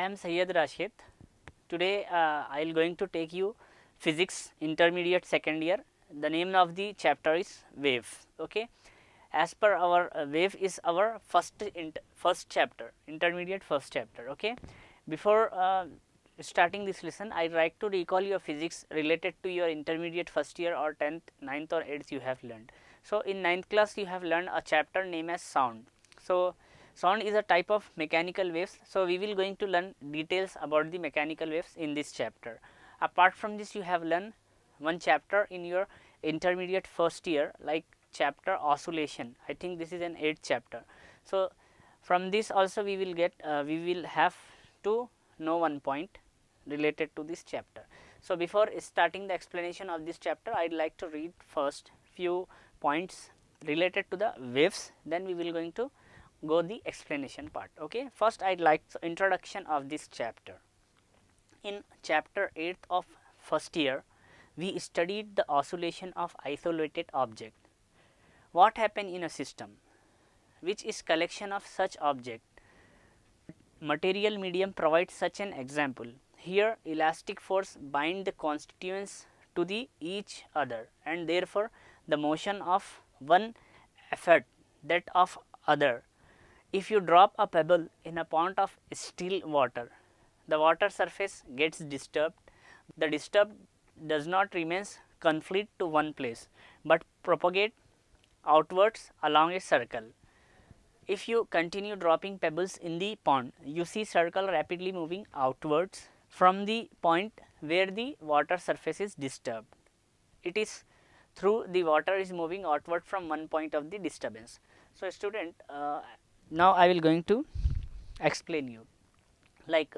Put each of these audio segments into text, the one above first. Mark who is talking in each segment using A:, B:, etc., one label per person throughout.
A: I am Sayyed Rashid. Today uh, I am going to take you physics intermediate second year. The name of the chapter is wave. Okay. As per our uh, wave is our first first chapter intermediate first chapter. Okay. Before uh, starting this lesson I like to recall your physics related to your intermediate first year or 10th, 9th or 8th you have learned. So in 9th class you have learned a chapter named as sound. So Sound is a type of mechanical waves. So, we will going to learn details about the mechanical waves in this chapter. Apart from this you have learned one chapter in your intermediate first year like chapter oscillation. I think this is an 8th chapter. So, from this also we will get uh, we will have to know one point related to this chapter. So, before starting the explanation of this chapter I would like to read first few points related to the waves then we will going to go the explanation part okay first i'd like introduction of this chapter in chapter 8 of first year we studied the oscillation of isolated object what happen in a system which is collection of such object material medium provides such an example here elastic force bind the constituents to the each other and therefore the motion of one effort that of other if you drop a pebble in a pond of still water, the water surface gets disturbed. The disturbed does not remains conflict to one place but propagate outwards along a circle. If you continue dropping pebbles in the pond, you see circle rapidly moving outwards from the point where the water surface is disturbed. It is through the water is moving outward from one point of the disturbance. So, student uh, now I will going to explain you like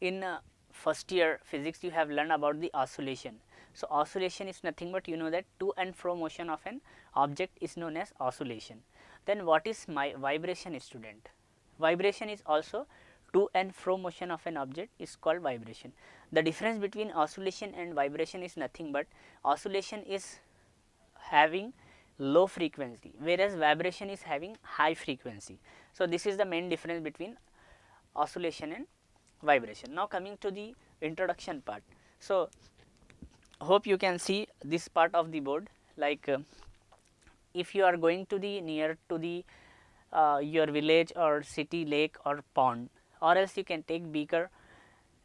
A: in uh, first year physics you have learned about the oscillation. So, oscillation is nothing but you know that to and fro motion of an object is known as oscillation. Then what is my vibration student? Vibration is also to and fro motion of an object is called vibration. The difference between oscillation and vibration is nothing but oscillation is having low frequency whereas vibration is having high frequency. So, this is the main difference between oscillation and vibration. Now, coming to the introduction part. So, hope you can see this part of the board like uh, if you are going to the near to the uh, your village or city lake or pond or else you can take beaker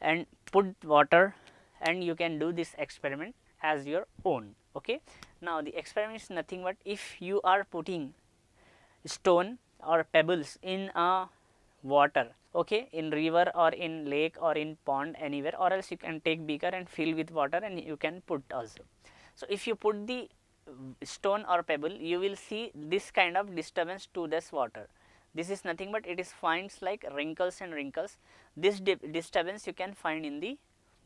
A: and put water and you can do this experiment as your own okay now the experiment is nothing but if you are putting stone or pebbles in a water okay in river or in lake or in pond anywhere or else you can take beaker and fill with water and you can put also so if you put the stone or pebble you will see this kind of disturbance to this water this is nothing but it is finds like wrinkles and wrinkles this disturbance you can find in the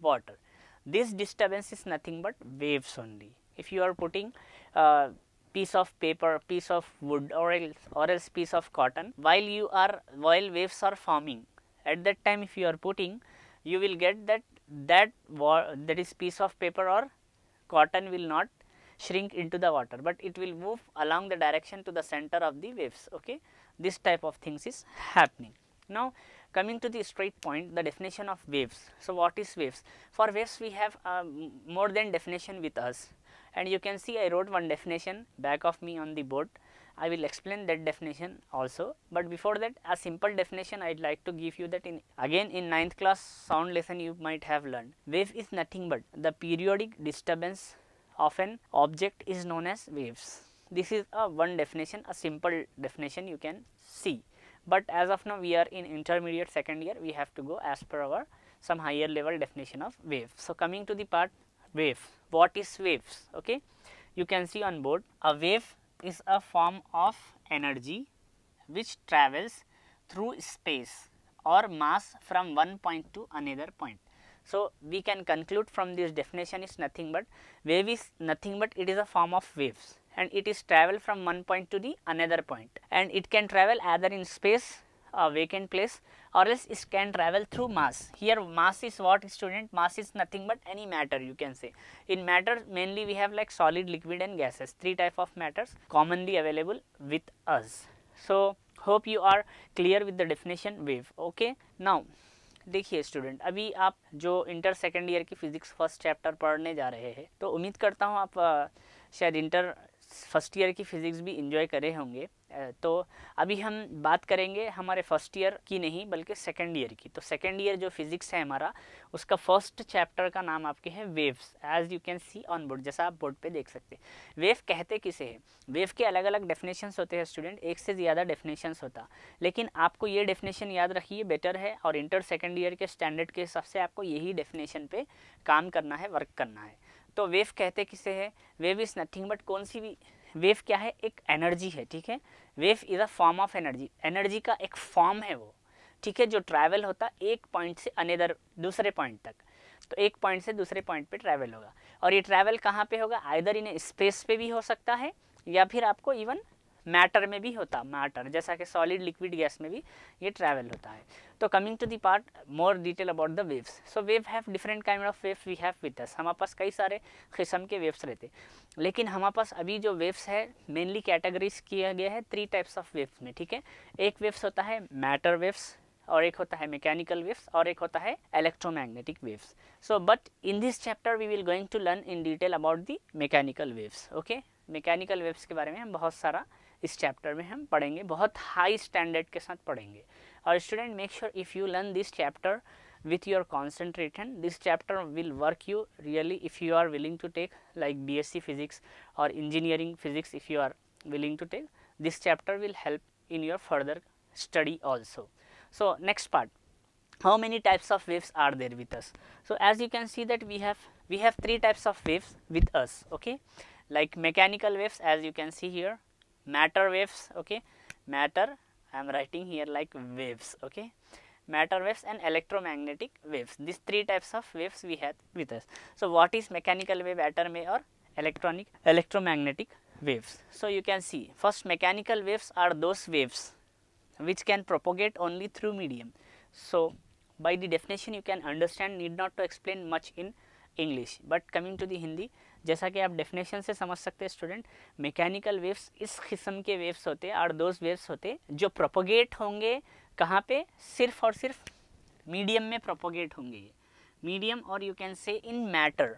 A: water this disturbance is nothing but waves only. If you are putting a piece of paper, piece of wood or else, or else piece of cotton while you are while waves are forming at that time if you are putting you will get that that that is piece of paper or cotton will not shrink into the water but it will move along the direction to the center of the waves okay this type of things is happening now Coming to the straight point, the definition of waves. So, what is waves? For waves, we have um, more than definition with us and you can see I wrote one definition back of me on the board. I will explain that definition also, but before that a simple definition I would like to give you that in again in ninth class sound lesson you might have learned. Wave is nothing but the periodic disturbance of an object is known as waves. This is a one definition, a simple definition you can see but as of now we are in intermediate second year we have to go as per our some higher level definition of wave. So, coming to the part wave what is waves okay you can see on board a wave is a form of energy which travels through space or mass from one point to another point. So, we can conclude from this definition is nothing but wave is nothing but it is a form of waves and it is travel from one point to the another point and it can travel either in space a vacant place or else it can travel through mass. Here mass is what student mass is nothing but any matter you can say. In matter mainly we have like solid liquid and gases three type of matters commonly available with us. So hope you are clear with the definition wave okay. Now देखिए student अभी आप जो inter second year की physics first chapter पढ़ने जा रहे हैं तो उम्मीद करता हूँ आप शायद इंटर फर्स्ट ईयर की फिज़िक्स भी इन्जॉय करे होंगे तो अभी हम बात करेंगे हमारे फर्स्ट ईयर की नहीं बल्कि सेकेंड ईयर की तो सेकेंड ईयर जो फिज़िक्स है हमारा उसका फर्स्ट चैप्टर का नाम आपके हैं waves as you can see on board जैसा आप बोर्ड पे देख सकते हैं वेव कहते किसे है वेव के अलग अलग डेफिनेशंस होते हैं स्टूडेंट एक से ज़्यादा डेफिनेशंस होता लेकिन आपको ये डेफिनेशन याद रखिए बेटर है और इंटर सेकेंड ईयर के स्टैंडर्ड के हिसाब से आपको यही डेफिनेशन पर काम करना है वर्क करना है तो वेव कहते किसे है वेव इज़ नथिंग बट कौन सी भी वेव क्या है एक एनर्जी है ठीक है wave is a form of energy energy का एक फॉर्म है वो ठीक है जो ट्रैवल होता एक पॉइंट से अनेदर दूसरे पॉइंट तक तो एक पॉइंट से दूसरे पॉइंट पे ट्रैवल होगा और ये ट्रैवल कहाँ पे होगा आइदर इन्हें स्पेस पे भी हो सकता है या फिर आपको इवन मैटर में भी होता मैटर जैसा कि सॉलिड लिक्विड गैस में भी ये ट्रैवल होता है तो coming to the part more detail about the waves so wave have different kind of waves we have with us हमारे पास कई सारे किस्म के वेव्स रहते लेकिन हमारे पास अभी जो वेव्स है मेनली कैटेगरीज किया गया है थ्री टाइप्स ऑफ वेव्स में ठीक है एक वेव्स होता है मैटर वेव्स और एक होता है मैकेनिकल वेव्स और एक होता है electromagnetic waves so but in this chapter we will going to learn in detail about the mechanical waves okay mechanical waves के बारे में हम बहुत सारा इस चैप्टर में हम पढ़ेंगे बहुत हाई स्टैंडर्ड के साथ पढ़ेंगे और student make sure if you learn this chapter with your concentration this chapter will work you really if you are willing to take like bsc physics or engineering physics if you are willing to take this chapter will help in your further study also so next part how many types of waves are there with us so as you can see that we have we have three types of waves with us okay like mechanical waves as you can see here matter waves okay matter I am writing here like waves okay matter waves and electromagnetic waves these three types of waves we have with us so what is mechanical wave atom or electronic electromagnetic waves so you can see first mechanical waves are those waves which can propagate only through medium so by the definition you can understand need not to explain much in english but coming to the hindi जैसा कि आप definition से समझ सकते हैं student mechanical waves इस किस्म के वेव्स होते हैं और दोज वेव्स होते जो प्रोपोगेट होंगे कहाँ पे सिर्फ और सिर्फ मीडियम में प्रोपोगेट होंगे ये मीडियम और यू कैन से इन मैटर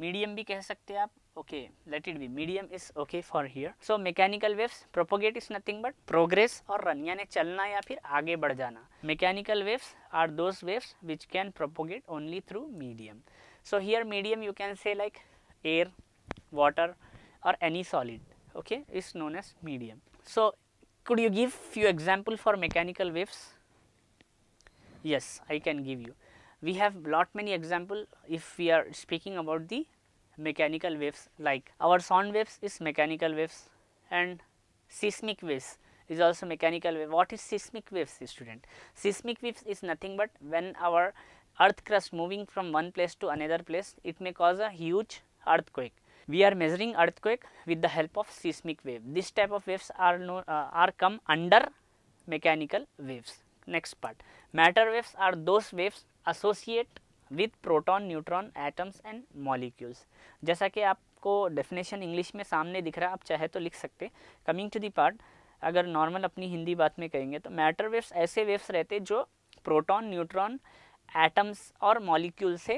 A: मीडियम भी कह सकते हैं आप okay let it be medium is okay for here so mechanical waves propagate is nothing but progress और रन यानी चलना या फिर आगे बढ़ जाना mechanical waves are those waves which can propagate only through medium so here medium you can say like air, water or any solid okay is known as medium. So, could you give few example for mechanical waves? Yes, I can give you. We have lot many example if we are speaking about the mechanical waves like our sound waves is mechanical waves and seismic waves is also mechanical wave. What is seismic waves student? Seismic waves is nothing but when our earth crust moving from one place to another place it may cause a huge earthquake. We are measuring earthquake with the help of seismic wave. This type of waves are, no, uh, are come under mechanical waves. Next part, matter waves are those waves associate with proton, neutron, atoms and molecules. जैसा कि आपको definition English में सामने दिख रहा है आप चाहे तो लिख सकते Coming to the part, अगर नॉर्मल अपनी हिंदी बात में कहेंगे तो मैटर वेव्स ऐसे वेव्स रहते जो प्रोटॉन न्यूट्रॉन एटम्स और मॉलिक्यूल से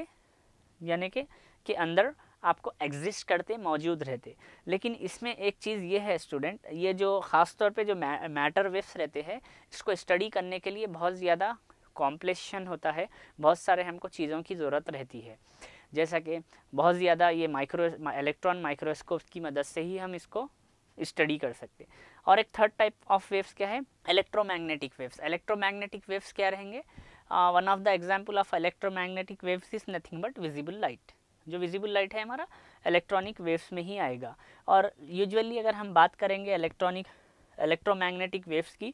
A: यानी कि के अंदर आपको एग्जिस्ट करते मौजूद रहते लेकिन इसमें एक चीज़ ये है स्टूडेंट ये जो ख़ास तौर पे जो मैटर वेव्स रहते हैं इसको स्टडी करने के लिए बहुत ज़्यादा कॉम्प्लेशन होता है बहुत सारे हमको चीज़ों की ज़रूरत रहती है जैसा कि बहुत ज़्यादा ये माइक्रो इलेक्ट्रॉन माइक्रोस्कोप की मदद से ही हम इसको स्टडी कर सकते हैं और एक थर्ड टाइप ऑफ वेव्स क्या है इलेक्ट्रोमैग्नेटिक वेव्स इलेक्ट्रोमैग्नेटिक वेव्स क्या रहेंगे one of the example of electromagnetic waves is nothing but visible light जो विजिबल लाइट है हमारा इलेक्ट्रॉनिक वेव्स में ही आएगा और यूजुअली अगर हम बात करेंगे इलेक्ट्रॉनिक इलेक्ट्रोमैग्नेटिक वेव्स की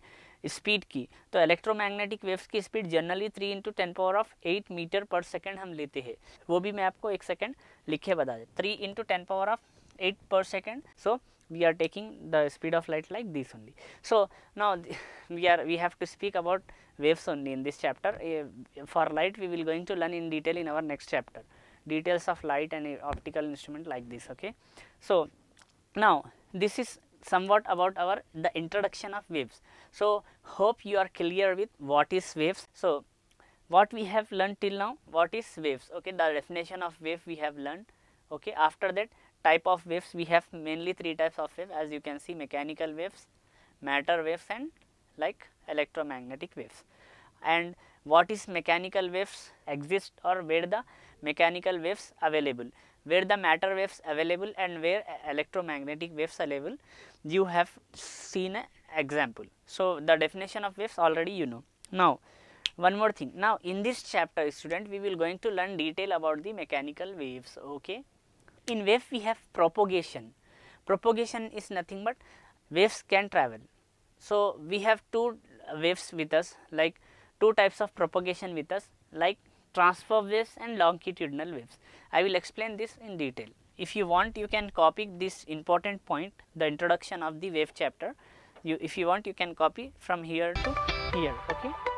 A: स्पीड की तो इलेक्ट्रोमैग्नेटिक वेव्स की speed generally three into ten power of eight metre per second हम लेते हैं वो भी मैं आपको एक सेकेंड लिखे बता दें three into ten power of eight per second so we are taking the speed of light like this only. So now we are we have to speak about waves only in this chapter. Eh, for light we will going to learn in detail in our next chapter. details of light and optical instrument like this okay. So, now this is somewhat about our the introduction of waves. So, hope you are clear with what is waves. So, what we have learned till now what is waves okay the definition of wave we have learned okay after that type of waves we have mainly three types of waves as you can see mechanical waves matter waves and like electromagnetic waves and what is mechanical waves exist or where the mechanical waves available where the matter waves available and where electromagnetic waves available you have seen an example. So, the definition of waves already you know. Now, one more thing now in this chapter student we will going to learn detail about the mechanical waves okay. In wave we have propagation, propagation is nothing but waves can travel. So, we have two waves with us like two types of propagation with us like transfer waves and longitudinal waves. I will explain this in detail. If you want you can copy this important point the introduction of the wave chapter. You, if you want you can copy from here to here. Okay.